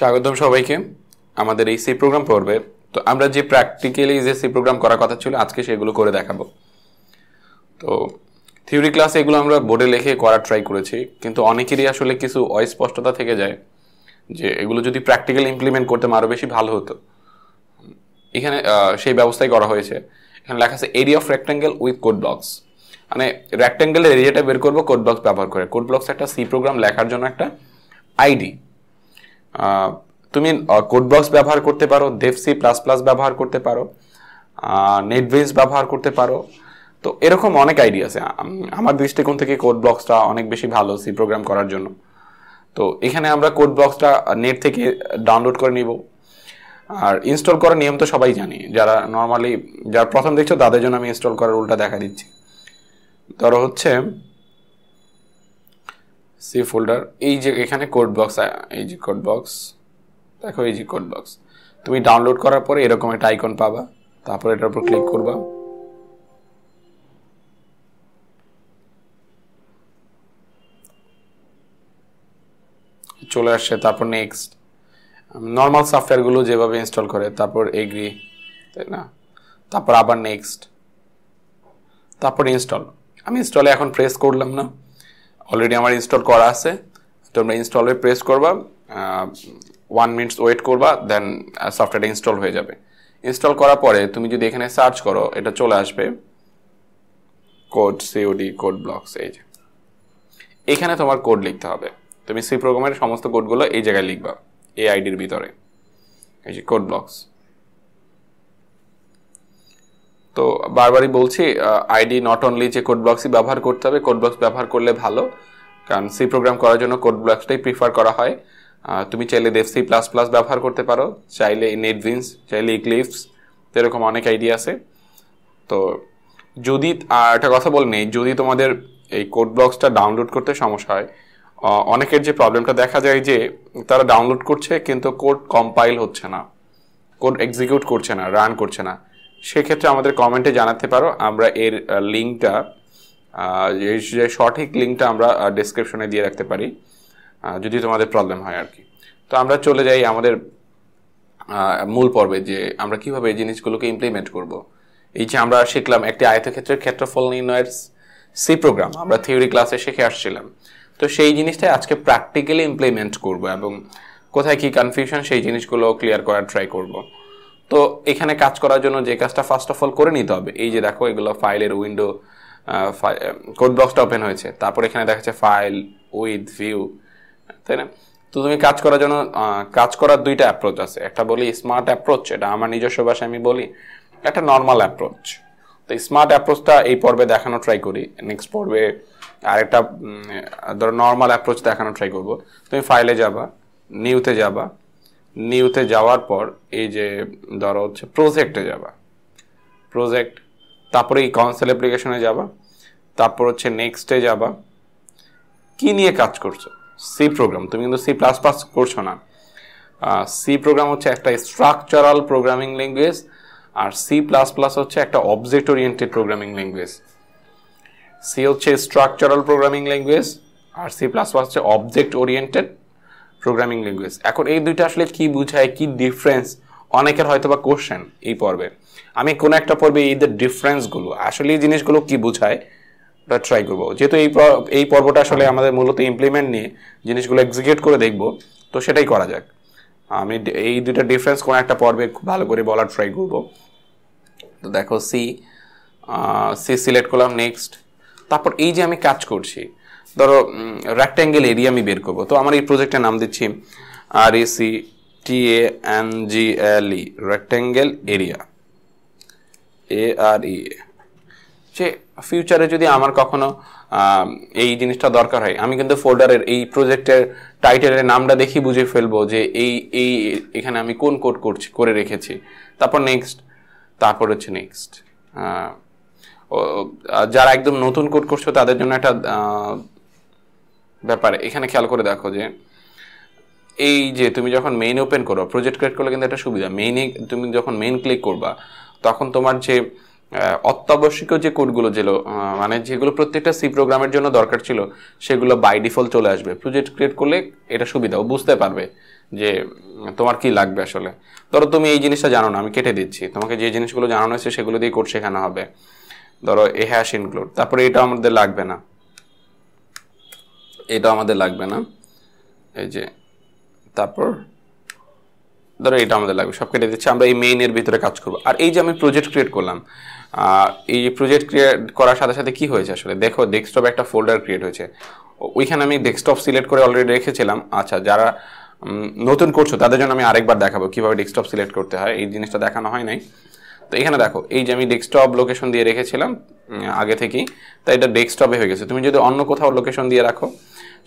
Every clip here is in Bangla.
স্বাগতম সবাইকে আমাদের এই সি প্রোগ্রাম পড়বে তো আমরা যে প্র্যাকটিক্যালি যে সি প্রোগ্রাম করার কথা ছিল আজকে সেগুলো করে দেখাবো তো থিওরি ক্লাস এগুলো আমরা বোর্ডে লেখে করার ট্রাই করেছি কিন্তু অনেকেরই আসলে কিছু অস্পষ্টতা থেকে যায় যে এগুলো যদি প্র্যাকটিক্যাল ইমপ্লিমেন্ট করতে আরও বেশি ভালো হতো এখানে সেই ব্যবস্থাই করা হয়েছে এখানে লেখা আছে area of rectangle with code blocks মানে রেক্ট্যাঙ্গেলের এরিয়াটা বের করবো কোড ব্লকস ব্যবহার করে কোড ব্লকস একটা সি প্রোগ্রাম লেখার জন্য একটা আইডি তুমি কোডবক্স ব্যবহার করতে পারো দেফসি প্লাস প্লাস ব্যবহার করতে পারো নেটভেন্স ব্যবহার করতে পারো তো এরকম অনেক আইডিয়া আছে আমার দৃষ্টিকোণ থেকে কোড ব্লকসটা অনেক বেশি ভালো সি প্রোগ্রাম করার জন্য তো এখানে আমরা কোড ব্লকসটা নেট থেকে ডাউনলোড করে নিব আর ইনস্টল করার নিয়ম তো সবাই জানি যারা নর্মালি যারা প্রথম দেখছো তাদের জন্য আমি ইনস্টল করার উল্টা দেখা দিচ্ছি ধরো হচ্ছে সি ফোল্ডার এই যে এখানে কোড বক্স এই যে কোড বক্স দেখো এই যে কোড বক্স তুমি ডাউনলোড করার পরে এরকম একটা আইকন পাবা তারপর এটার উপর ক্লিক করবা চলে আসছে তারপর নেক্সট নর্মাল সফটওয়্যারগুলো যেভাবে ইনস্টল করে তারপর এগ্রি তাই না তারপর আবার নেক্সট তারপর ইনস্টল আমি ইনস্টলে এখন প্রেস করলাম না অলরেডি আমার ইনস্টল করা আছে তোমরা ইনস্টলে প্রেস করবা ওয়ান মিনিটস ওয়েট করবা দেন সফটওয়্যারটা ইনস্টল হয়ে যাবে ইনস্টল করার পরে তুমি যদি এখানে সার্চ করো এটা চলে আসবে কোড সিওডি কোড ব্লকস এই যে এখানে তোমার কোড লিখতে হবে তুমি সি প্রোগ্রামের সমস্ত কোডগুলো এই জায়গায় লিখবা এই আইডির ভিতরে এই যে কোড ব্লকস তো বারবারই বলছি আইডি নট অনলি যে কোড ব্লক্সই ব্যবহার করতে হবে কোড ব্লক্স ব্যবহার করলে ভালো কারণ সি প্রোগ্রাম করার জন্য কোড ব্লক্সটাই প্রিফার করা হয় তুমি চাইলে দেব সি প্লাস প্লাস ব্যবহার করতে পারো চাইলে নেটভিন্স চাইলে ইক্লিপস এরকম অনেক আইডিয়া আছে তো যদি আর একটা কথা বল নেই যদি তোমাদের এই কোড ব্লক্সটা ডাউনলোড করতে সমস্যা হয় অনেকের যে প্রবলেমটা দেখা যায় যে তারা ডাউনলোড করছে কিন্তু কোড কম্পাইল হচ্ছে না কোড এক্সিকিউট করছে না রান করছে না সেক্ষেত্রে আমাদের কমেন্টে জানাতে পারো আমরা এর লিঙ্কটা যে সঠিক লিঙ্কটা আমরা ডিসক্রিপশনে দিয়ে রাখতে পারি যদি তোমাদের প্রবলেম হয় আর কি তো আমরা চলে যাই আমাদের মূল পর্বে যে আমরা কিভাবে এই জিনিসগুলোকে ইমপ্লিমেন্ট করব এই যে আমরা শিখলাম একটি আয়তক্ষেত্রের ক্ষেত্রফল নির্ণয়ের সি প্রোগ্রাম আমরা থিওরি ক্লাসে শিখে আসছিলাম তো সেই জিনিসটাই আজকে প্র্যাকটিক্যালি ইমপ্লিমেন্ট করব এবং কোথায় কি কনফিউশন সেই জিনিসগুলো ক্লিয়ার করার ট্রাই করবো তো এখানে কাজ করার জন্য যে কাজটা ফার্স্ট অফ অল করে নিতে হবে এই যে দেখো এগুলো ফাইলের উইন্ডো কোড বক্সটা ওপেন হয়েছে তারপর এখানে দেখা যাচ্ছে ফাইল উইথ ভিউ তাই না তো তুমি কাজ করার জন্য কাজ করার দুইটা অ্যাপ্রোচ আছে একটা বলি স্মার্ট অ্যাপ্রোচ এটা আমার নিজস্ব ভাষায় আমি বলি একটা নর্মাল অ্যাপ্রোচ তো স্মার্ট অ্যাপ্রোচটা এই পর্বে দেখানো ট্রাই করি নেক্সট পর্বে আরেকটা ধরো নর্মাল অ্যাপ্রোচ দেখানো ট্রাই করবো তুমি ফাইলে যাবা নিউতে যাবা নিউতে যাওয়ার পর এই যে ধরো হচ্ছে প্রজেক্টে যাবা প্রজেক্ট তারপরে এই কাউন্সিল অ্যাপ্লিকেশনে যাবা তারপর হচ্ছে নেক্সটে যাবা কি নিয়ে কাজ করছো সি প্রোগ্রাম তুমি কিন্তু সি প্লাস প্লাস করছো না সি প্রোগ্রাম হচ্ছে একটা স্ট্রাকচারাল প্রোগ্রামিং ল্যাঙ্গুয়েজ আর সি প্লাস প্লাস হচ্ছে একটা object oriented programming language C হচ্ছে স্ট্রাকচারাল প্রোগ্রামিং ল্যাঙ্গুয়েজ আর সি প্লাস প্লাস হচ্ছে অবজেক্ট ওরিয়েন্টেড প্রোগ্রামিং ল্যাঙ্গুয়েজ এখন এই দুইটা আসলে কি বুঝায় কি ডিফারেন্স অনেকের হয়তো বা কোশ্চেন এই পর্বে আমি কোনো একটা পর্বে এই ডিফারেন্সগুলো আসলে এই জিনিসগুলো কি বোঝায় ওটা ট্রাই করবো যেহেতু এই এই পর্বটা আসলে আমাদের মূলত ইমপ্লিমেন্ট নিয়ে জিনিসগুলো এক্সিকিউট করে দেখব তো সেটাই করা যাক আমি এই দুইটা ডিফারেন্স কোনো একটা পর্বে খুব ভালো করে বলার ট্রাই করব তো দেখো সি সি সিলেক্ট করলাম নেক্সট তারপর এই যে আমি কাজ করছি ধরো রেক্ট্যাঙ্গেল এরিয়া আমি বের করবো তো আমার এই প্রজেক্টের নাম দিচ্ছি আর e, e A C T A N G L E rectangle area A R E সে ফিউচারে যদি আমার কখনো এই জিনিসটা দরকার হয় আমি কিন্তু ফোল্ডারের এই প্রজেক্টের টাইটেলের নামটা দেখি বুঝে ফেলবো যে এই এই এখানে আমি কোন কোড করছি করে রেখেছি তারপর নেক্সট তারপর হচ্ছে নেক্সট যারা একদম নতুন কোড করছো তাদের জন্য একটা ব্যাপার এখানে খেয়াল করে দেখো যে এই যে তুমি যখন মেইন ওপেন করো প্রজেক্ট ক্রিয়েট করলে কিন্তু একটা সুবিধা মেইনে তুমি যখন মেইন ক্লিক করবা তখন তোমার যে অত্যাবশ্যকীয় যে কোডগুলো যেগুলো মানে যেগুলো প্রত্যেকটা সি প্রোগ্রামের জন্য দরকার ছিল সেগুলো বাই ডিফল্ট চলে আসবে প্রজেক্ট ক্রিয়েট করলে এটা সুবিধা ও বুঝতে পারবে যে তোমার কি লাগবে আসলে ধরো তুমি এই জিনিসটা জানো না আমি কেটে দিচ্ছি তোমাকে যে জিনিসগুলো জানানো হয়েছে সেগুলো দিয়ে কোড শেখানো হবে ধরো এ হ্যাশ ইনক্লুড তারপরে এটা আমাদের লাগবে না এটা আমাদের লাগবে না এই যে তারপর ধরো এটা আমাদের লাগবে সব কেটে দিচ্ছে আমরা এই মেইনের ভিতরে কাজ করব আর এই যে আমি প্রজেক্ট ক্রিয়েট করলাম এই প্রজেক্ট ক্রিয়েট করার সাথে সাথে কি হয়েছে আসলে দেখো ডেস্কটপে একটা ফোল্ডার ক্রিয়েট হয়েছে ওইখানে আমি ডেস্কটপ সিলেক্ট করে অলরেডি রেখেছিলাম আচ্ছা যারা নতুন করছো তাদের জন্য আমি আরেকবার দেখাবো কীভাবে ডেস্কটপ সিলেক্ট করতে হয় এই জিনিসটা দেখানো হয় নাই তো এখানে দেখো এই যে আমি ডেস্কটপ লোকেশন দিয়ে রেখেছিলাম আগে থেকেই তাই এটা ডেস্কটপে হয়ে গেছে তুমি যদি অন্য কোথাও লোকেশন দিয়ে রাখো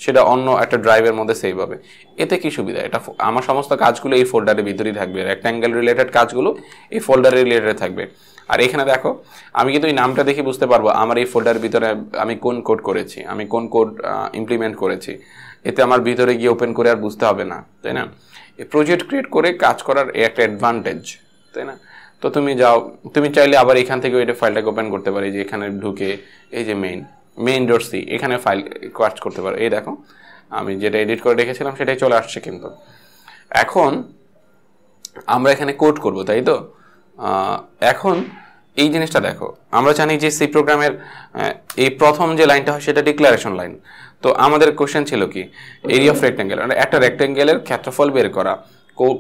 সেটা অন্য একটা ড্রাইভের মধ্যে সেভ হবে এতে কি সুবিধা এটা আমার সমস্ত কাজগুলো এই ফোল্ডারের ভিতরেই থাকবে রেক্ট্যাঙ্গেল রিলেটেড কাজগুলো এই ফোল্ডারের রিলেটেড থাকবে আর এখানে দেখো আমি কিন্তু এই নামটা দেখে বুঝতে পারবো আমার এই ফোল্ডারের ভিতরে আমি কোন কোড করেছি আমি কোন কোড ইমপ্লিমেন্ট করেছি এতে আমার ভিতরে গিয়ে ওপেন করে আর বুঝতে হবে না তাই না প্রজেক্ট ক্রিয়েট করে কাজ করার একটা অ্যাডভান্টেজ তাই না তো তুমি যাও তুমি চাইলে আবার এখান থেকে এটা ফাইলটাকে ওপেন করতে পারি যে এখানে ঢুকে এই যে মেইন মেইন ডট সি এখানে ফাইল কোয়ার্চ করতে পারো এই দেখো আমি যেটা এডিট করে রেখেছিলাম সেটাই চলে আসছে কিন্তু এখন আমরা এখানে কোড করব তাই তো এখন এই জিনিসটা দেখো আমরা জানি যে সি প্রোগ্রামের এই প্রথম যে লাইনটা হয় সেটা ডিক্লারেশন লাইন তো আমাদের কোশ্চেন ছিল কি এরিয়া অফ রেক্ট্যাঙ্গেল একটা রেক্ট্যাঙ্গেলের ক্ষেত্রফল বের করা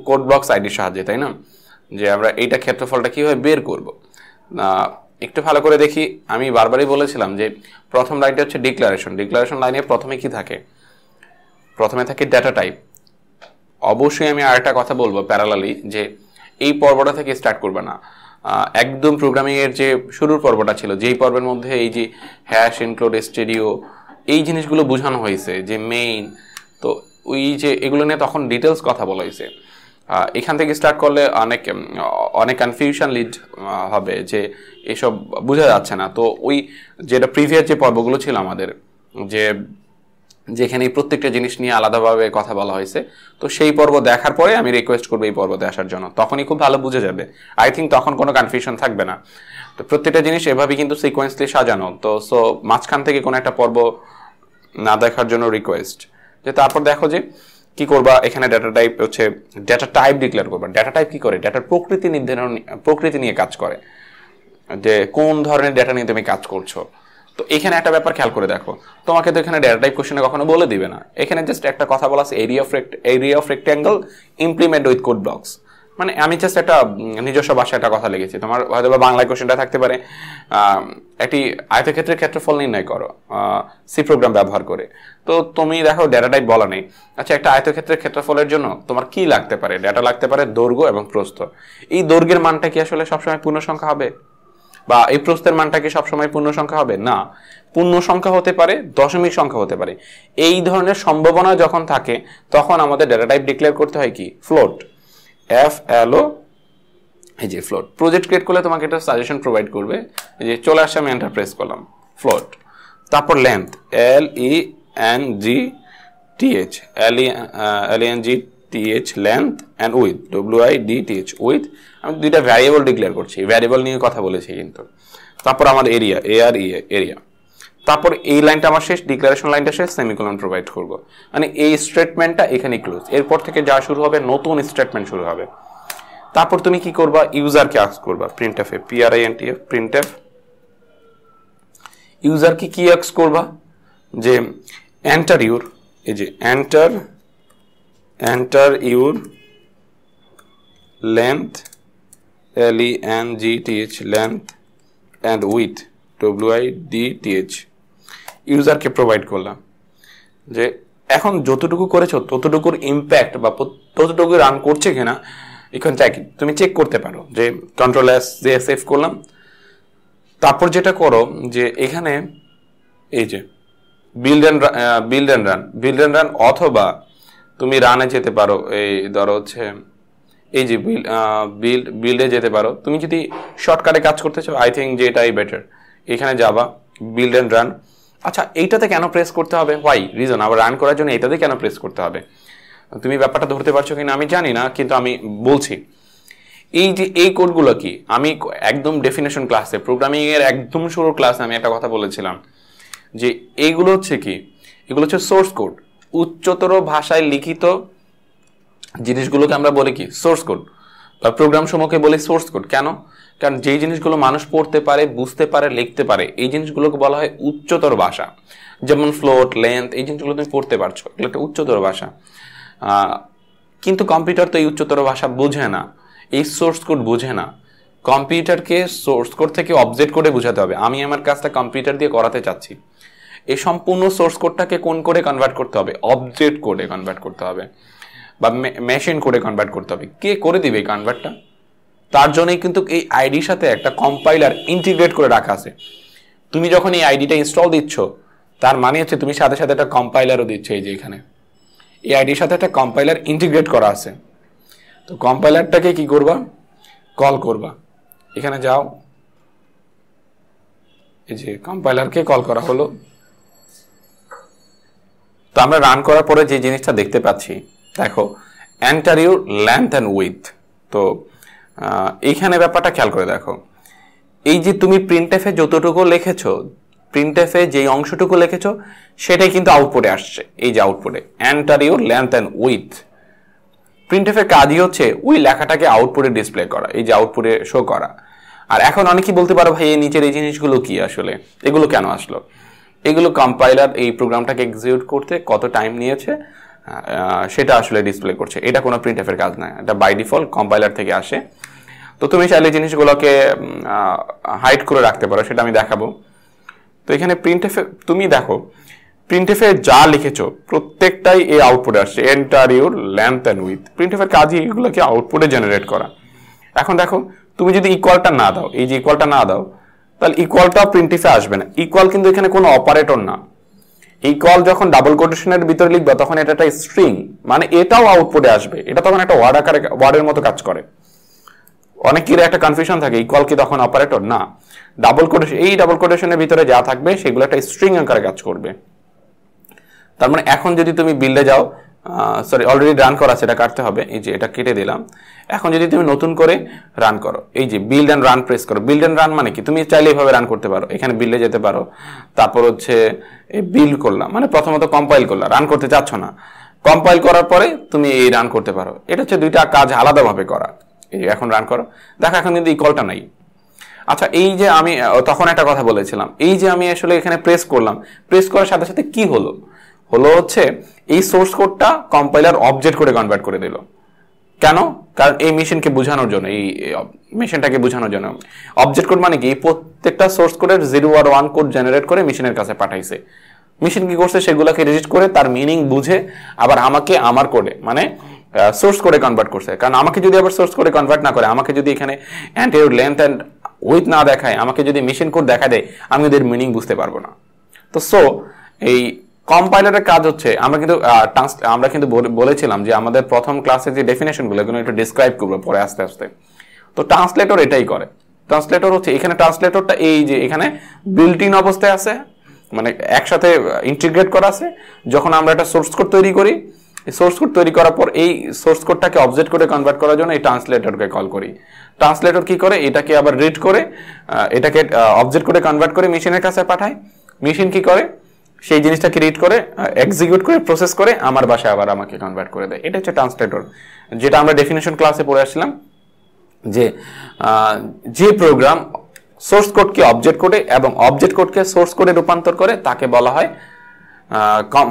কোড বক্স আইডির সাহায্যে তাই না যে আমরা এইটা ক্ষেত্রফলটা কীভাবে বের করব একটু ভালো করে দেখি আমি বারবারই বলেছিলাম যে প্রথম লাইনটা হচ্ছে ডিক্লারেশন ডিক্লারেশন লাইনে প্রথমে কি থাকে প্রথমে থাকে ডেটা টাইপ অবশ্যই আমি আরেকটা কথা বলবো প্যারালালি যে এই পর্বটা থেকে স্টার্ট করবে না একদম প্রোগ্রামিংয়ের যে শুরুর পর্বটা ছিল যেই পর্বের মধ্যে এই যে হ্যাশ ইনক্লুড স্টেডিও এই জিনিসগুলো বোঝানো হয়েছে যে মেইন তো ওই যে এগুলো নিয়ে তখন ডিটেলস কথা বলা হয়েছে এখান থেকে স্টার্ট করলে অনেক অনেক কনফিউশন লিড হবে যে এসব বোঝা যাচ্ছে না তো ওই যেটা প্রিভিয়াস যে পর্বগুলো ছিল আমাদের যে যেখানে প্রত্যেকটা জিনিস নিয়ে আলাদাভাবে কথা বলা হয়েছে তো সেই পর্ব দেখার পরে আমি রিকোয়েস্ট করবো এই পর্বতে আসার জন্য তখনই খুব ভালো বুঝে যাবে আই থিঙ্ক তখন কোনো কনফিউশন থাকবে না তো প্রত্যেকটা জিনিস এভাবে কিন্তু সিকোয়েন্সলি সাজানো তো সো মাঝখান থেকে কোনো একটা পর্ব না দেখার জন্য রিকোয়েস্ট যে তারপর দেখো যে কি করবা এখানে ডেটা টাইপ হচ্ছে ডেটা টাইপ ডিক্লেয়ার করবা ডেটা টাইপ কি করে ডেটার প্রকৃতি নির্ধারণ প্রকৃতি নিয়ে কাজ করে যে কোন ধরনের ডেটা নিয়ে তুমি কাজ করছো তো এখানে একটা ব্যাপার খেয়াল করে দেখো তোমাকে তো এখানে ডেটা টাইপ কোশ্চেনে কখনো বলে দিবে না এখানে জাস্ট একটা কথা বলা আছে area of area of rectangle implement with code blocks মানে আমি জাস্ট একটা নিজস্ব ভাষায় একটা কথা লিখেছি তোমার হয়তো বা বাংলায় কোশ্চেনটা থাকতে পারে একটি আয়তক্ষেত্রের ক্ষেত্রফল নির্ণয় করো সি প্রোগ্রাম ব্যবহার করে তো তুমি দেখো ডেটা টাইপ বলা নেই আচ্ছা একটা আয়তক্ষেত্রের ক্ষেত্রফলের জন্য তোমার কি লাগতে পারে ডেটা লাগতে পারে দৈর্ঘ্য এবং প্রস্থ এই দৈর্ঘ্যের মানটা কি আসলে সবসময় পূর্ণ সংখ্যা হবে বা এই প্রস্থের মানটা কি সবসময় পূর্ণ সংখ্যা হবে না পূর্ণ সংখ্যা হতে পারে দশমিক সংখ্যা হতে পারে এই ধরনের সম্ভাবনা যখন থাকে তখন আমাদের ডেটা টাইপ ডিক্লেয়ার করতে হয় কি ফ্লোট এফ অ্যালো এই যে ফ্লোট প্রজেক্ট ক্রিয়েট করলে তোমাকে একটা সাজেশন প্রোভাইড করবে যে চলে আসে আমি এন্টার প্রেস করলাম ফ্লোট তারপর length L E N G T H L E L N G T H length and width W I D T H width আমি দুইটা ভ্যারিয়েবল ডিক্লেয়ার করছি ভ্যারিয়েবল নিয়ে কথা বলেছি কিন্তু তারপর আমার area A R E area তারপর এই লাইনটা আমার শেষ ডিক্লারেশন লাইনটা শেষ সেমিকোলন প্রোভাইড করব মানে এই স্টেটমেন্টটা এখানে ক্লোজ এরপর থেকে যা শুরু হবে নতুন স্টেটমেন্ট শুরু হবে তারপর তুমি কি করবা ইউজারকে আক্স করবা print F A P R I N T F print F ইউজারকে কি অ্যাক্স করবা যে এন্টার ইউর এই যে enter enter your length L E N G T H length and width W I D T H ইউজারকে প্রোভাইড করলাম যে এখন যতটুকু করেছো ততটুকুর ইম্প্যাক্ট বা ততটুকু রান করছে কিনা এখন চাই তুমি চেক করতে পারো যে কন্ট্রোল এস দিয়ে সেভ করলাম তারপর যেটা করো যে এখানে এই যে build and build and run build and run অথবা তুমি রানে যেতে পারো এই ধরো হচ্ছে এই যে বিল বিল্ড বিল্ডে যেতে পারো তুমি যদি শর্টকাটে কাজ করতে চাও আই থিঙ্ক যে এটাই বেটার এখানে যাবা বিল্ড অ্যান্ড রান আচ্ছা এইটাতে কেন প্রেস করতে হবে হোয়াই রিজন আবার রান করার জন্য এইটাতে কেন প্রেস করতে হবে তুমি ব্যাপারটা ধরতে পারছো কিনা আমি জানি না কিন্তু আমি বলছি এই যে এই কোডগুলো কি আমি একদম ডেফিনেশন ক্লাসে প্রোগ্রামিংয়ের একদম শুরু ক্লাসে আমি একটা কথা বলেছিলাম যে এইগুলো হচ্ছে কি এগুলো হচ্ছে সোর্স কোড উচ্চতর ভাষায় লিখিত জিনিসগুলোকে আমরা বলি কি সোর্স কোড বা প্রোগ্রাম সমূহকে বলি সোর্স কোড কেন কারণ যেই জিনিসগুলো মানুষ পড়তে পারে বুঝতে পারে লিখতে পারে এই জিনিসগুলোকে বলা হয় উচ্চতর ভাষা যেমন ফ্লোট লেন্থ এই জিনিসগুলো তুমি পড়তে পারছো এগুলো একটা উচ্চতর ভাষা কিন্তু কম্পিউটার তো এই উচ্চতর ভাষা বোঝে না এই সোর্স কোড বোঝে না কম্পিউটারকে সোর্স কোড থেকে অবজেক্ট করে বোঝাতে হবে আমি আমার কাজটা কম্পিউটার দিয়ে করাতে চাচ্ছি এই সম্পূর্ণ সোর্স কোডটাকে কোন করে কনভার্ট করতে হবে অবজেক্ট কোডে কনভার্ট করতে হবে বা মেশিন কোডে কনভার্ট করতে হবে কে করে দিবে কনভার্টটা তার জন্যই কিন্তু এই আইডির সাথে একটা কম্পাইলার ইন্টিগ্রেট করে রাখা আছে তুমি যখন এই আইডিটা ইনস্টল দিচ্ছ তার মানে হচ্ছে তুমি সাথে সাথে একটা কম্পাইলারও দিচ্ছ এই যে এখানে এই আইডির সাথে একটা কম্পাইলার ইন্টিগ্রেট করা আছে তো কম্পাইলারটাকে কি করবা কল করবা এখানে যাও এই যে কম্পাইলারকে কল করা হলো তো আমরা রান করার পরে যে জিনিসটা দেখতে পাচ্ছি দেখো enter your length and width তো এইখানে ব্যাপারটা খেয়াল করে দেখো এই যে তুমি প্রিন্টেফে যতটুকু লিখেছো প্রিন্টেফে যেই অংশটুকু লিখেছো সেটাই কিন্তু আউটপুটে আসছে এই যে আউটপুটে অ্যান্টারিওর লেন্থ অ্যান্ড উইথ প্রিন্টেফের কাজই হচ্ছে ওই লেখাটাকে আউটপুটে ডিসপ্লে করা এই যে আউটপুটে শো করা আর এখন অনেকেই বলতে পারো ভাই এই নিচের এই জিনিসগুলো কি আসলে এগুলো কেন আসলো এগুলো কম্পাইলার এই প্রোগ্রামটাকে এক্সিকিউট করতে কত টাইম নিয়েছে সেটা আসলে ডিসপ্লে করছে এটা কোনো প্রিন্ট এফের কাজ না এটা বাই ডিফল্ট কম্পাইলার থেকে আসে তো তুমি চাইলে জিনিসগুলোকে হাইড করে রাখতে পারো সেটা আমি দেখাবো তো এখানে প্রিন্ট এফে তুমি দেখো এফে যা লিখেছো প্রত্যেকটাই এই আউটপুটে আসছে enter your length and width এফের কাজই এগুলোকে আউটপুটে জেনারেট করা এখন দেখো তুমি যদি ইকুয়ালটা না দাও এই যে ইকুয়ালটা না দাও তাহলে ইকুয়ালটা প্রিন্টেফে আসবে না ইকুয়াল কিন্তু এখানে কোনো অপারেটর না এই কল যখন ডাবল কোটেশনের ভিতরে লিখবা তখন এটা একটা স্ট্রিং মানে এটাও আউটপুটে আসবে এটা তখন একটা ওয়ার্ড আকারে ওয়ার্ডের মতো কাজ করে অনেকের একটা কনফিউশন থাকে এই কল কি তখন অপারেটর না ডাবল কোটেশন এই ডাবল কোটেশনের ভিতরে যা থাকবে সেগুলো একটা স্ট্রিং আকারে কাজ করবে তার মানে এখন যদি তুমি বিল্ডে যাও সরি অলরেডি রান করা আছে এটা কাটতে হবে এই যে এটা কেটে দিলাম এখন যদি তুমি নতুন করে রান করো এই যে বিল্ড অ্যান্ড রান প্রেস করো বিল্ড অ্যান্ড রান মানে কি তুমি চাইলে এইভাবে রান করতে পারো এখানে বিল্ডে যেতে পারো তারপর হচ্ছে বিল্ড করলাম মানে প্রথমত কম্পাইল করলাম রান করতে চাচ্ছ না কম্পাইল করার পরে তুমি এই রান করতে পারো এটা হচ্ছে দুইটা কাজ আলাদাভাবে করা এই এখন রান করো দেখো এখন কিন্তু এই কলটা নাই আচ্ছা এই যে আমি তখন একটা কথা বলেছিলাম এই যে আমি আসলে এখানে প্রেস করলাম প্রেস করার সাথে সাথে কি হলো হলো হচ্ছে এই সোর্স কোডটা কম্পাইলার অবজেক্ট করে কনভার্ট করে দিল কেন কারণ এই মেশিনকে বোঝানোর জন্য এই মেশিনটাকে বোঝানোর জন্য অবজেক্ট কোড মানে কি প্রত্যেকটা সোর্স কোডের জিরো আর ওয়ান কোড জেনারেট করে মেশিনের কাছে পাঠাইছে মেশিন কি করছে সেগুলোকে রেজিস্ট করে তার মিনিং বুঝে আবার আমাকে আমার কোডে মানে সোর্স কোডে কনভার্ট করছে কারণ আমাকে যদি আবার সোর্স কোডে কনভার্ট না করে আমাকে যদি এখানে অ্যান্টেরিয়র লেন্থ অ্যান্ড উইথ না দেখায় আমাকে যদি মেশিন কোড দেখা দেয় আমি ওদের মিনিং বুঝতে পারবো না তো সো এই কম্পাইলারের কাজ হচ্ছে আমরা কিন্তু আমরা কিন্তু বলেছিলাম যে আমাদের প্রথম ক্লাসে যে ডেফিনেশনগুলো এগুলো একটু ডিসক্রাইব করবো পরে আস্তে আস্তে তো ট্রান্সলেটর এটাই করে ট্রান্সলেটর হচ্ছে এখানে ট্রান্সলেটরটা এই যে এখানে বিল্ট ইন অবস্থায় আছে মানে একসাথে ইন্টিগ্রেট করা আছে যখন আমরা একটা সোর্স কোড তৈরি করি সোর্স কোড তৈরি করার পর এই সোর্স কোডটাকে অবজেক্ট করে কনভার্ট করার জন্য এই ট্রান্সলেটরকে কল করি ট্রান্সলেটর কি করে এটাকে আবার রিড করে এটাকে অবজেক্ট করে কনভার্ট করে মেশিনের কাছে পাঠায় মেশিন কি করে সেই জিনিসটাকে রিড করে এক্সিকিউট করে প্রসেস করে আমার বাসায় আবার আমাকে কনভার্ট করে দেয় এটা হচ্ছে ট্রান্সলেটর যেটা আমরা ডেফিনেশন ক্লাসে পড়ে আসছিলাম যে যে প্রোগ্রাম সোর্স কোডকে অবজেক্ট কোডে এবং অবজেক্ট কোডকে সোর্স কোডে রূপান্তর করে তাকে বলা হয়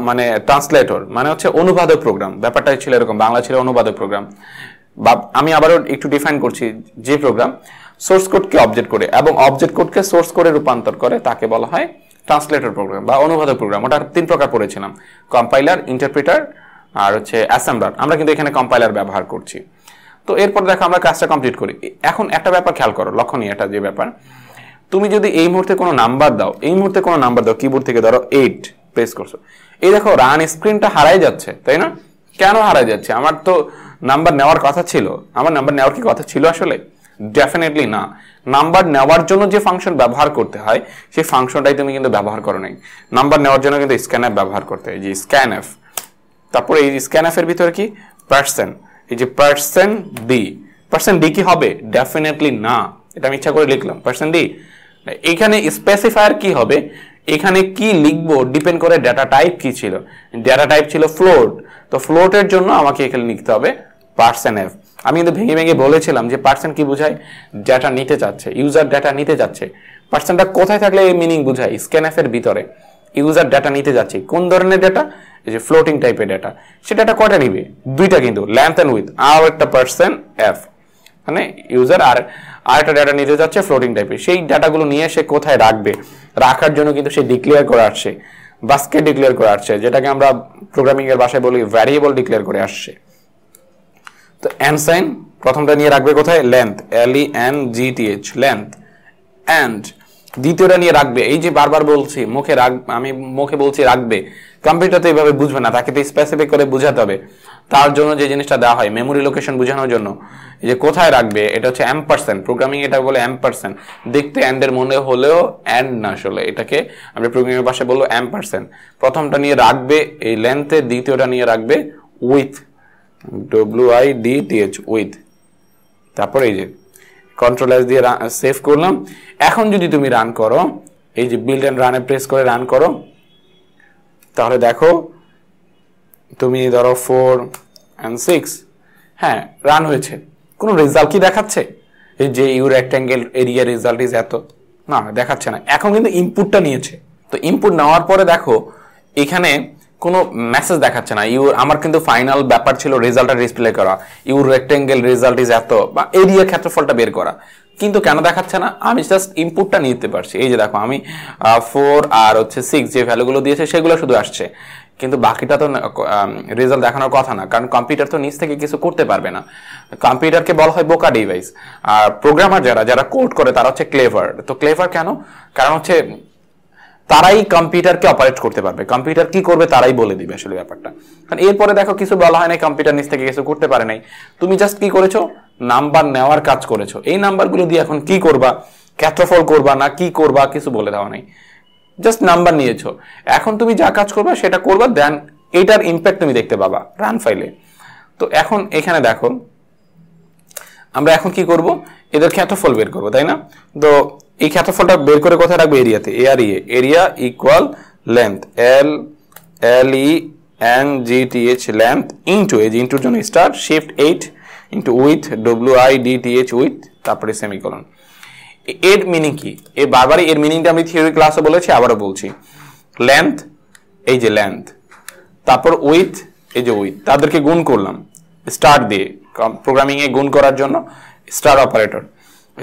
মানে ট্রান্সলেটর মানে হচ্ছে অনুবাদক প্রোগ্রাম ব্যাপারটা ছিল এরকম বাংলা ছিল অনুবাদক প্রোগ্রাম বা আমি আবারও একটু ডিফাইন করছি যে প্রোগ্রাম সোর্স কোডকে অবজেক্ট করে এবং অবজেক্ট কোডকে সোর্স করে রূপান্তর করে তাকে বলা হয় ট্রান্সলেটর প্রোগ্রাম বা অনুবাদক প্রোগ্রাম ওটা তিন প্রকার পড়েছিলাম কম্পাইলার ইন্টারপ্রিটার আর হচ্ছে অ্যাসেম্বলার আমরা কিন্তু এখানে কম্পাইলার ব্যবহার করছি তো এরপর দেখো আমরা কাজটা কমপ্লিট করি এখন একটা ব্যাপার খেয়াল করো লক্ষণীয় এটা যে ব্যাপার তুমি যদি এই মুহূর্তে কোনো নাম্বার দাও এই মুহূর্তে কোনো নাম্বার দাও কিবোর্ড থেকে ধরো এইট প্রেস করছো এই দেখো রান স্ক্রিনটা হারাই যাচ্ছে তাই না কেন হারাই যাচ্ছে আমার তো নাম্বার নেওয়ার কথা ছিল আমার নাম্বার নেওয়ার কি কথা ছিল আসলে ডেফিনেটলি না নাম্বার নেওয়ার জন্য যে ফাংশন ব্যবহার করতে হয় সেই ফাংশনটাই তুমি কিন্তু ব্যবহার করো নাই নাম্বার নেওয়ার জন্য কিন্তু স্ক্যান অ্যাপ ব্যবহার করতে হয় যে স্ক্যান অ্যাপ তারপরে এই স্ক্যান অ্যাপের ভিতরে কি পার্সন এই যে পার্সন ডি পার্সন ডি কি হবে ডেফিনেটলি না এটা আমি ইচ্ছা করে লিখলাম পার্সন ডি এখানে স্পেসিফায়ার কি হবে এখানে কি লিখবো ডিপেন্ড করে ডেটা টাইপ কি ছিল ডেটা টাইপ ছিল ফ্লোট তো ফ্লোটের জন্য আমাকে এখানে লিখতে হবে পার্সন এফ আমি কিন্তু ভেঙে ভেঙে বলেছিলাম যে পার্সন কি বোঝায় ডেটা নিতে চাচ্ছে ইউজার ডেটা নিতে যাচ্ছে পার্সনটা কোথায় থাকলে এই মিনিং বোঝায় স্ক্যান অ্যাপের ভিতরে ইউজার ডেটা নিতে যাচ্ছে কোন ধরনের ডেটা এই যে ফ্লোটিং টাইপের ডেটা সে ডেটা কটা নিবে দুইটা কিন্তু লেন্থ অ্যান্ড উইথ আর একটা পার্সন অ্যাফ মানে ইউজার আর আর একটা ডেটা নিতে যাচ্ছে ফ্লোটিং টাইপের সেই ডাটাগুলো নিয়ে সে কোথায় রাখবে রাখার জন্য কিন্তু সে ডিক্লেয়ার করে আসছে বাস্কেট ডিক্লেয়ার করে আসছে যেটাকে আমরা প্রোগ্রামিংয়ের ভাষায় বলি ভ্যারিয়েবল ডিক্লেয়ার করে আসছে তো অ্যান্ড সাইন প্রথমটা নিয়ে রাখবে কোথায় length L E N G T H length and দ্বিতীয়টা নিয়ে রাখবে এই যে বারবার বলছি মুখে রাখ আমি মুখে বলছি রাখবে কম্পিউটার তো এইভাবে বুঝবে না তাকে তো স্পেসিফিক করে বুঝাতে হবে তার জন্য যে জিনিসটা দেওয়া হয় মেমোরি লোকেশন বোঝানোর জন্য যে কোথায় রাখবে এটা হচ্ছে অ্যাম পার্সেন্ট প্রোগ্রামিং এটা বলে অ্যাম পার্সেন্ট দেখতে অ্যান্ডের মনে হলেও অ্যান্ড না আসলে এটাকে আমি প্রোগ্রামিংয়ের ভাষায় বললো অ্যাম পার্সেন্ট প্রথমটা নিয়ে রাখবে এই লেন্থে দ্বিতীয়টা নিয়ে রাখবে width W I D T H width তারপরে এই যে কন্ট্রোল এস দিয়ে সেভ করলাম এখন যদি তুমি রান করো এই যে বিল্ড অ্যান্ড রানে প্রেস করে রান করো তাহলে দেখো তুমি ধরো ফোর অ্যান্ড সিক্স হ্যাঁ রান হয়েছে কোনো রেজাল্ট কি দেখাচ্ছে এই যে you rectangle area result is এত না দেখাচ্ছে না এখন কিন্তু ইনপুটটা নিয়েছে তো ইনপুট নেওয়ার পরে দেখো এখানে কোনো মেসেজ দেখাচ্ছে না ইউর আমার কিন্তু ফাইনাল ব্যাপার ছিল রেজাল্টটা ডিসপ্লে করা ইউর রেক্টেঙ্গেল রেজাল্ট ইজ এত বা এরিয়া ক্ষেত্রফলটা বের করা কিন্তু কেন দেখাচ্ছে না আমি জাস্ট ইনপুটটা নিতে পারছি এই যে দেখো আমি ফোর আর হচ্ছে সিক্স যে ভ্যালুগুলো দিয়েছে সেগুলো শুধু আসছে কিন্তু বাকিটা তো রেজাল্ট দেখানোর কথা না কারণ কম্পিউটার তো নিজ থেকে কিছু করতে পারবে না কম্পিউটারকে বলা হয় বোকা ডিভাইস আর প্রোগ্রামার যারা যারা কোড করে তারা হচ্ছে ক্লেভার তো ক্লেভার কেন কারণ হচ্ছে তারাই কম্পিউটারকে অপারেট করতে পারবে কম্পিউটার কি করবে তারাই বলে দিবে আসলে ব্যাপারটা কারণ এরপরে দেখো কিছু বলা হয় নাই কম্পিউটার নিচ থেকে কিছু করতে পারে নাই তুমি জাস্ট কি করেছো নাম্বার নেওয়ার কাজ করেছো এই নাম্বারগুলো দিয়ে এখন কি করবা ক্যাট্রোফল করবা না কি করবা কিছু বলে দেওয়া নাই জাস্ট নাম্বার নিয়েছো এখন তুমি যা কাজ করবা সেটা করবা দেন এটার ইম্প্যাক্ট তুমি দেখতে পাবা রান ফাইলে তো এখন এখানে দেখো আমরা এখন কি করব এদের ক্যাথোফল বের করব তাই না তো এই ক্ষেত্রফলটা বের করে কোথায় রাখবে এরিয়াতে e A R E area equal length L L E N G T H length into এই যে ইন্টুর জন্য star shift eight into width W I D T H width তারপরে সেমিকলন এর মিনিং কি এ বারবারই এর মিনিংটা আমি থিওরি ক্লাসে বলেছি আবারও বলছি লেন্থ এই যে লেন্থ তারপর উইথ এই যে উইথ তাদেরকে গুণ করলাম স্টার দিয়ে প্রোগ্রামিংয়ে গুণ করার জন্য স্টার অপারেটর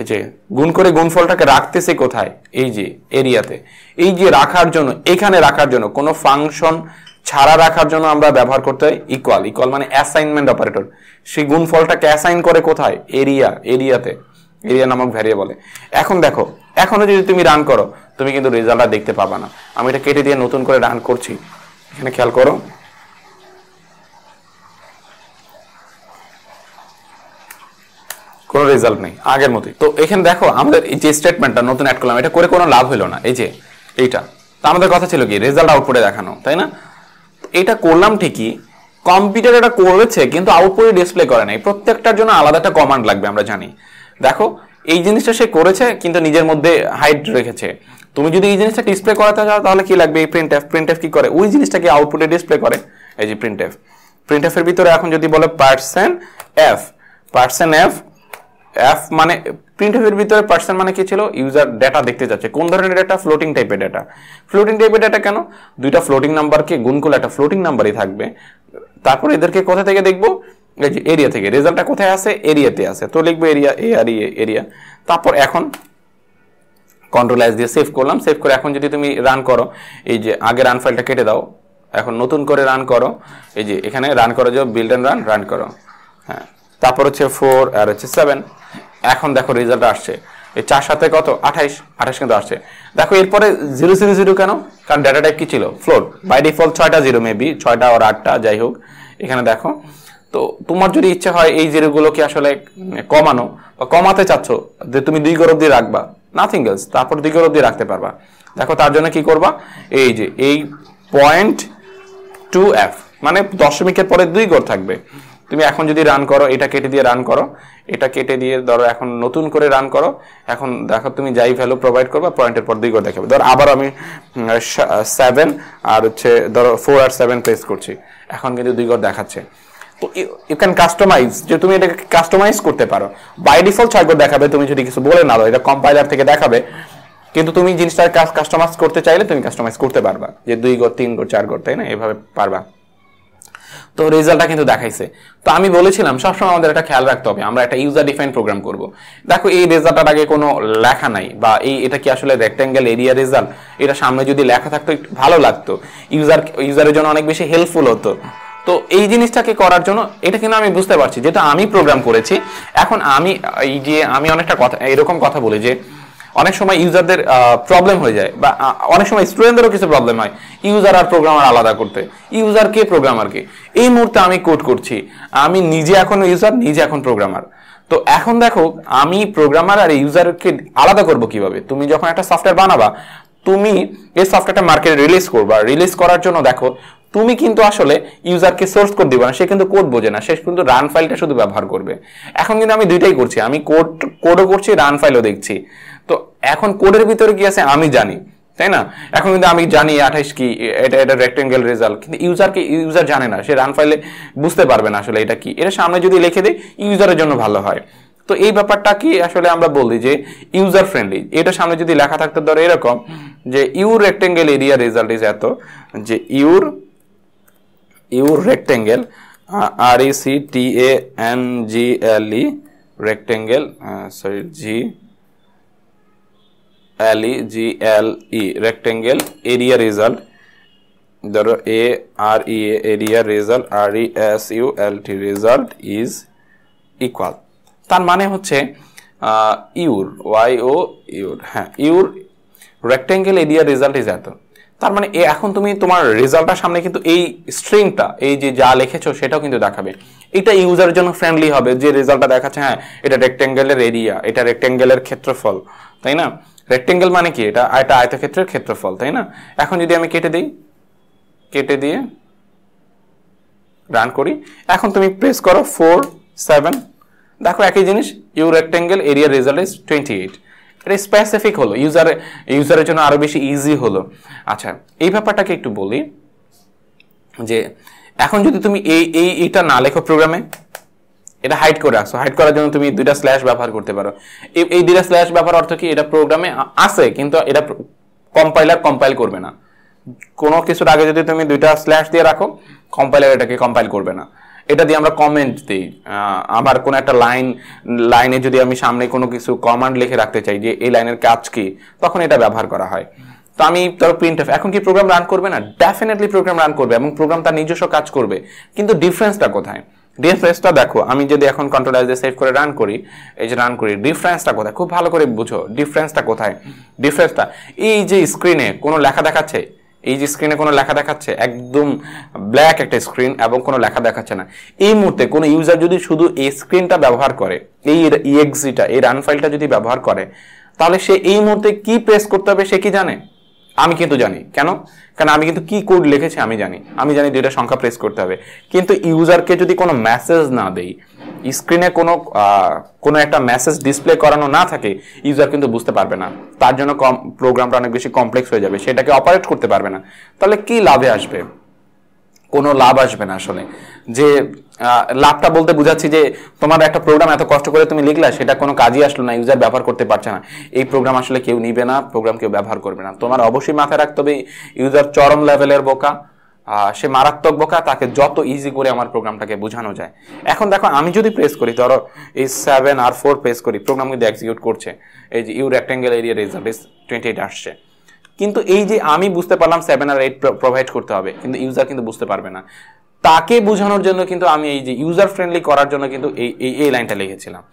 এই যে গুণ করে গুণফলটাকে রাখতেছে কোথায় এই যে এরিয়াতে এই যে রাখার জন্য এখানে রাখার জন্য কোনো ফাংশন ছাড়া রাখার জন্য আমরা ব্যবহার করতে ইকুয়াল ইকুয়াল মানে অ্যাসাইনমেন্ট অপারেটর সেই গুণফলটাকে অ্যাসাইন করে কোথায় এরিয়া এরিয়াতে এরিয়া নামক ভ্যারিয়েবলে এখন দেখো এখনও যদি তুমি রান করো তুমি কিন্তু রেজাল্টটা দেখতে পাবা না আমি এটা কেটে দিয়ে নতুন করে রান করছি এখানে খেয়াল করো কোনো রেজাল্ট নেই আগের মতোই তো এখানে দেখো আমাদের এই যে স্টেটমেন্টটা নতুন অ্যাড করলাম এটা করে কোনো লাভ হলো না এই যে এইটা তো আমাদের কথা ছিল কি রেজাল্ট আউটপুটে দেখানো তাই না এটা করলাম ঠিকই কম্পিউটার এটা করেছে কিন্তু আউটপুটে ডিসপ্লে করে নাই প্রত্যেকটার জন্য আলাদা একটা কমান্ড লাগবে আমরা জানি দেখো এই জিনিসটা সে করেছে কিন্তু নিজের মধ্যে হাইড রেখেছে তুমি যদি এই জিনিসটা ডিসপ্লে করাতে চাও তাহলে কি লাগবে এই প্রিন্ট এফ প্রিন্ট এফ কি করে ওই জিনিসটাকে আউটপুটে ডিসপ্লে করে এই যে প্রিন্ট এফ প্রিন্ট এফের ভিতরে এখন যদি বলে percent F percent F F মানে প্রিন্ট এর ভিতরে পার্সেন্ট মানে কি ছিল ইউজার ডেটা দেখতে চাচ্ছে কোন ধরনের ডেটা ফ্লোটিং টাইপের ডেটা ফ্লোটিং টাইপের ডেটা কেন দুইটা ফ্লোটিং নাম্বারকে গুণ করলে একটা ফ্লোটিং নাম্বারই থাকবে তারপর এদেরকে কোথা থেকে দেখবো এই যে এরিয়া থেকে রেজাল্টটা কোথায় আছে এরিয়াতে আছে তো লিখবো area A R A area তারপর এখন কন্ট্রোল এস দিয়ে সেভ করলাম সেভ করে এখন যদি তুমি রান করো এই যে আগে রান ফাইলটা কেটে দাও এখন নতুন করে রান করো এই যে এখানে রান করো যে বিল্ড অ্যান্ড রান রান করো হ্যাঁ তারপর হচ্ছে ফোর আর হচ্ছে সেভেন এখন দেখো রেজাল্ট আসছে এই চার সাথে কত আঠাইশ আঠাইশ কিন্তু আসছে দেখো এরপরে জিরো জিরো জিরো কেন কারণ ডাটা কি ছিল ফ্লোর বাই ডিফল্ট ছয়টা জিরো মেবি ছয়টা আর আটটা যাই হোক এখানে দেখো তো তোমার যদি ইচ্ছে হয় এই জিরোগুলোকে আসলে কমানো বা কমাতে চাচ্ছ যে তুমি দুই গরব দিয়ে রাখবা নাথিং এলস তারপর দুই গরব দিয়ে রাখতে পারবা দেখো তার জন্য কি করবা এই যে এই পয়েন্ট টু এফ মানে দশমিকের পরে দুই গড় থাকবে তুমি এখন যদি রান করো এটা কেটে দিয়ে রান করো এটা কেটে দিয়ে ধরো এখন নতুন করে রান করো এখন দেখো তুমি যাই ভ্যালু প্রোভাইড করবে পয়েন্টের পর দুই করে দেখাবে ধরো আবার আমি সেভেন আর হচ্ছে ধরো ফোর আর সেভেন প্লেস করছি এখন কিন্তু দুই ঘর দেখাচ্ছে তো ইউ ক্যান কাস্টমাইজ যে তুমি এটাকে কাস্টমাইজ করতে পারো বাই ডিফল্ট ছয় গড় দেখাবে তুমি যদি কিছু বলে না দাও এটা কম্পাইলার থেকে দেখাবে কিন্তু তুমি জিনিসটার কাস্টমাইজ করতে চাইলে তুমি কাস্টমাইজ করতে পারবা যে দুই ঘর তিন ঘর চার ঘর তাই না এভাবে পারবা তো রেজাল্টটা কিন্তু দেখাইছে তো আমি বলেছিলাম সবসময় আমাদের একটা খেয়াল রাখতে হবে আমরা একটা ইউজার ডিফাইন প্রোগ্রাম করব দেখো এই রেজাল্টটার আগে কোনো লেখা নাই বা এই এটা কি আসলে রেক্ট্যাঙ্গেল এরিয়া রেজাল্ট এটা সামনে যদি লেখা থাকতো একটু ভালো লাগতো ইউজার ইউজারের জন্য অনেক বেশি হেল্পফুল হতো তো এই জিনিসটাকে করার জন্য এটা কিন্তু আমি বুঝতে পারছি যেটা আমি প্রোগ্রাম করেছি এখন আমি এই যে আমি অনেকটা কথা এরকম কথা বলি যে অনেক সময় ইউজারদের প্রবলেম হয়ে যায় বা অনেক সময় স্টুডেন্টদেরও কিছু প্রবলেম হয় ইউজার আর প্রোগ্রামার আলাদা করতে ইউজার কে প্রোগ্রামার কে এই মুহূর্তে আমি কোড করছি আমি নিজে এখন ইউজার নিজে এখন প্রোগ্রামার তো এখন দেখো আমি প্রোগ্রামার আর ইউজারকে আলাদা করব কিভাবে তুমি যখন একটা সফটওয়্যার বানাবা তুমি এই সফটওয়্যারটা মার্কেটে রিলিজ করবা রিলিজ করার জন্য দেখো তুমি কিন্তু আসলে ইউজারকে সোর্স কোড দিবে না সে কিন্তু কোড বোঝে না সে কিন্তু রান ফাইলটা শুধু ব্যবহার করবে এখন কিন্তু আমি দুইটাই করছি আমি কোড কোডও করছি রান ফাইলও দেখছি তো এখন কোডের ভিতরে কি আছে আমি জানি তাই না এখন কিন্তু আমি জানি আঠাইশ কি এটা এটা রেক্টেঙ্গেল রেজাল্ট কিন্তু ইউজারকে ইউজার জানে না সে রান ফাইলে বুঝতে পারবে না আসলে এটা কি এটা সামনে যদি লিখে দিই ইউজারের জন্য ভালো হয় তো এই ব্যাপারটা কি আসলে আমরা বলি যে ইউজার ফ্রেন্ডলি এটা সামনে যদি লেখা থাকতে ধরো এরকম যে your rectangle area result is এত যে your U rectangle uh, R E C T A N G L E rectangle uh, sorry G L E G L E rectangle area result the A R E A area result R E S U L T result is equal তার মানে হচ্ছে ইউর ওয়াই ও ইউর হ্যাঁ your rectangle area result is এত তার মানে এখন তুমি তোমার রেজাল্টটার সামনে কিন্তু এই স্ট্রিংটা এই যে যা লিখেছো সেটাও কিন্তু দেখাবে এটা ইউজারের জন্য ফ্রেন্ডলি হবে যে রেজাল্টটা দেখাচ্ছে হ্যাঁ এটা রেক্টেঙ্গেলের এরিয়া এটা রেক্টেঙ্গেলের ক্ষেত্রফল তাই না রেক্টেঙ্গেল মানে কি এটা এটা আয়তক্ষেত্রের ক্ষেত্রফল তাই না এখন যদি আমি কেটে দিই কেটে দিয়ে রান করি এখন তুমি প্রেস করো ফোর সেভেন দেখো একই জিনিস you rectangle area result is twenty eight এটা স্পেসিফিক হলো ইউজার ইউজারের জন্য আরও বেশি ইজি হলো আচ্ছা এই ব্যাপারটাকে একটু বলি যে এখন যদি তুমি এই এই এটা না লেখো প্রোগ্রামে এটা হাইড করে রাখো হাইড করার জন্য তুমি দুইটা স্ল্যাশ ব্যবহার করতে পারো এই দুইটা স্ল্যাশ ব্যবহার অর্থ কি এটা প্রোগ্রামে আছে কিন্তু এটা কম্পাইলার কম্পাইল করবে না কোনো কিছুর আগে যদি তুমি দুইটা স্ল্যাশ দিয়ে রাখো কম্পাইলার এটাকে কম্পাইল করবে না এটা দিয়ে আমরা কমেন্ট দিই আমার কোনো একটা লাইন লাইনে যদি আমি সামনে কোনো কিছু কমান্ড লিখে রাখতে চাই যে এই লাইনের কাজ কি তখন এটা ব্যবহার করা হয় তো আমি ধরো প্রিন্ট এখন কি প্রোগ্রাম রান করবে না ডেফিনেটলি প্রোগ্রাম রান করবে এবং প্রোগ্রাম তার নিজস্ব কাজ করবে কিন্তু ডিফারেন্সটা কোথায় ডিফারেন্সটা দেখো আমি যদি এখন কন্ট্রোলাইজে দিয়ে সেভ করে রান করি এই যে রান করি ডিফারেন্সটা কোথায় খুব ভালো করে বুঝো ডিফারেন্সটা কোথায় ডিফারেন্সটা এই যে স্ক্রিনে কোনো লেখা দেখাচ্ছে এই যে স্ক্রিনে কোনো লেখা দেখাচ্ছে একদম ব্ল্যাক একটা স্ক্রিন এবং কোনো লেখা দেখাচ্ছে না এই মুহূর্তে কোনো ইউজার যদি শুধু এই স্ক্রিনটা ব্যবহার করে এই ইএক্সিটা এই রান ফাইলটা যদি ব্যবহার করে তাহলে সে এই মুহূর্তে কি প্রেস করতে হবে সে কি জানে আমি কিন্তু জানি কেন কারণ আমি কিন্তু কি কোড লিখেছি আমি জানি আমি জানি দুইটা সংখ্যা প্রেস করতে হবে কিন্তু ইউজারকে যদি কোনো মেসেজ না দেই স্ক্রিনে কোনো কোনো একটা মেসেজ ডিসপ্লে করানো না থাকে ইউজার কিন্তু বুঝতে পারবে না তার জন্য কম প্রোগ্রামটা অনেক বেশি কমপ্লেক্স হয়ে যাবে সেটাকে অপারেট করতে পারবে না তাহলে কি লাভে আসবে কোনো লাভ আসবে না আসলে যে লাভটা বলতে বুঝাচ্ছি যে তোমার একটা প্রোগ্রাম এত কষ্ট করে তুমি লিখলা সেটা কোনো কাজই আসলো না ইউজার ব্যবহার করতে পারছে না এই প্রোগ্রাম আসলে কেউ নিবে না প্রোগ্রাম কেউ ব্যবহার করবে না তোমার অবশ্যই মাথায় রাখতে হবে ইউজার চরম লেভেলের বোকা সে মারাত্মক বোকা তাকে যত ইজি করে আমার প্রোগ্রামটাকে বোঝানো যায় এখন দেখো আমি যদি প্রেস করি ধরো এই সেভেন আর ফোর প্রেস করি প্রোগ্রাম কিন্তু এক্সিকিউট করছে এই যে you rectangle area result twenty eight আসছে কিন্তু এই যে আমি বুঝতে পারলাম সেভেন আর এইট প্রোভাইড করতে হবে কিন্তু ইউজার কিন্তু বুঝতে পারবে না তাকে বোঝানোর জন্য কিন্তু আমি এই যে ইউজার ফ্রেন্ডলি করার জন্য কিন্তু এই এই লাইনটা লিখেছিলাম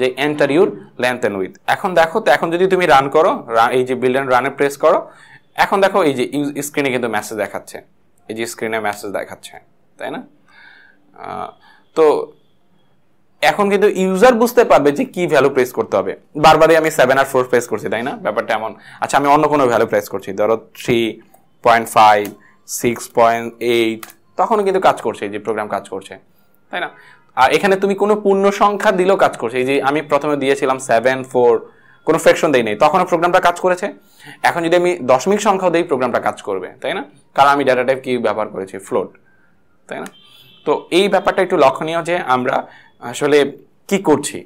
যে enter your length and width এখন দেখো তো এখন যদি তুমি রান করো এই যে বিল্ড রানে প্রেস করো এখন দেখো এই যে স্ক্রিনে কিন্তু মেসেজ দেখাচ্ছে এই যে স্ক্রিনে মেসেজ দেখাচ্ছে তাই না তো এখন কিন্তু ইউজার বুঝতে পারবে যে কি ভ্যালু প্রেস করতে হবে বারবারই আমি সেভেন আর ফোর প্রেস করছি তাই না ব্যাপারটা এমন আচ্ছা আমি অন্য কোনো ভ্যালু প্রেস করছি ধরো three point five six point eight তখন কিন্তু কাজ করছে যে প্রোগ্রাম কাজ করছে তাই না আর এখানে তুমি কোনো পূর্ণ সংখ্যা দিলেও কাজ করছে এই যে আমি প্রথমে দিয়েছিলাম সেভেন ফোর কোনো ফ্রেকশন দেই নেই তখনও প্রোগ্রামটা কাজ করেছে এখন যদি আমি দশমিক সংখ্যাও দিই প্রোগ্রামটা কাজ করবে তাই না কারণ আমি ডাটা টাইপ কি ব্যবহার করেছি ফ্লোট তাই না তো এই ব্যাপারটা একটু লক্ষণীয় যে আমরা আসলে কি করছি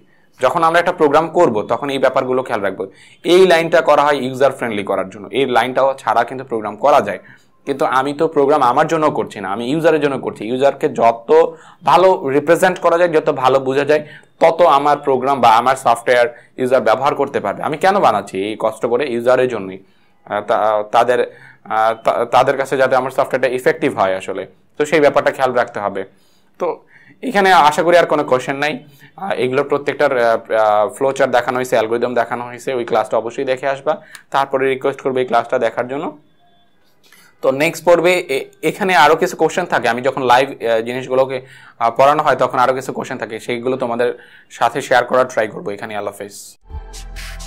যখন আমরা একটা প্রোগ্রাম করব তখন এই ব্যাপারগুলো খেয়াল রাখবো এই লাইনটা করা হয় ইউজার ফ্রেন্ডলি করার জন্য এই লাইনটাও ছাড়া কিন্তু প্রোগ্রাম করা যায় কিন্তু আমি তো প্রোগ্রাম আমার জন্য করছি না আমি ইউজারের জন্য করছি ইউজারকে যত ভালো রিপ্রেজেন্ট করা যায় যত ভালো বোঝা যায় তত আমার প্রোগ্রাম বা আমার সফটওয়্যার ইউজার ব্যবহার করতে পারবে আমি কেন বানাচ্ছি এই কষ্ট করে ইউজারের জন্যই তাদের তাদের কাছে যাতে আমার সফটওয়্যারটা ইফেক্টিভ হয় আসলে তো সেই ব্যাপারটা খেয়াল রাখতে হবে তো এখানে আশা করি আর কোনো কোয়েশ্চেন নাই এগুলোর প্রত্যেকটার ফ্লোচার দেখানো হয়েছে অ্যালগোরিদম দেখানো হয়েছে ওই ক্লাসটা অবশ্যই দেখে আসবা তারপরে রিকোয়েস্ট করবে এই ক্লাসটা দেখার জন্য তো নেক্সট পর্বে এখানে আরও কিছু কোশ্চেন থাকে আমি যখন লাইভ জিনিসগুলোকে পড়ানো হয় তখন আরও কিছু কোশ্চেন থাকে সেইগুলো তোমাদের সাথে শেয়ার করার ট্রাই করবো এখানে আল্লাহ হাফেজ